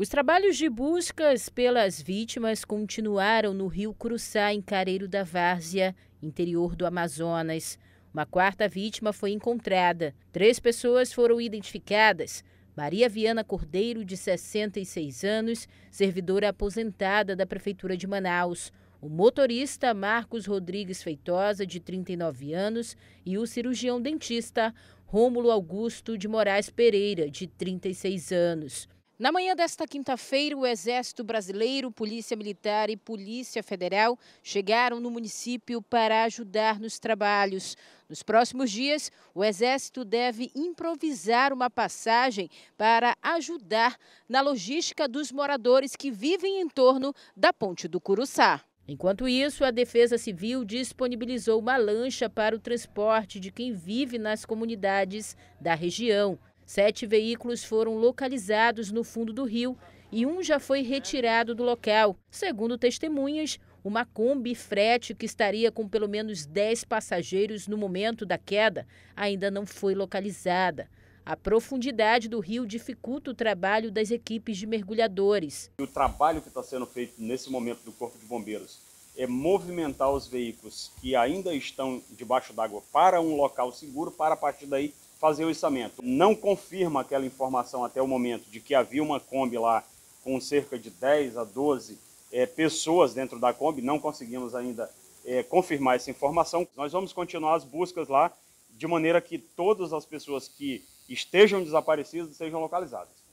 Os trabalhos de buscas pelas vítimas continuaram no rio Cruçá, em Careiro da Várzea, interior do Amazonas. Uma quarta vítima foi encontrada. Três pessoas foram identificadas. Maria Viana Cordeiro, de 66 anos, servidora aposentada da Prefeitura de Manaus. O motorista Marcos Rodrigues Feitosa, de 39 anos, e o cirurgião dentista Rômulo Augusto de Moraes Pereira, de 36 anos. Na manhã desta quinta-feira, o Exército Brasileiro, Polícia Militar e Polícia Federal chegaram no município para ajudar nos trabalhos. Nos próximos dias, o Exército deve improvisar uma passagem para ajudar na logística dos moradores que vivem em torno da Ponte do Curuçá. Enquanto isso, a Defesa Civil disponibilizou uma lancha para o transporte de quem vive nas comunidades da região. Sete veículos foram localizados no fundo do rio e um já foi retirado do local. Segundo testemunhas, uma Kombi frete que estaria com pelo menos 10 passageiros no momento da queda ainda não foi localizada. A profundidade do rio dificulta o trabalho das equipes de mergulhadores. O trabalho que está sendo feito nesse momento do Corpo de Bombeiros é movimentar os veículos que ainda estão debaixo d'água para um local seguro, para a partir daí fazer o içamento. Não confirma aquela informação até o momento de que havia uma Kombi lá com cerca de 10 a 12 é, eh, pessoas dentro da Kombi, não conseguimos ainda é, confirmar essa informação. Nós vamos continuar as buscas lá, de maneira que todas as pessoas que estejam desaparecidas sejam localizadas.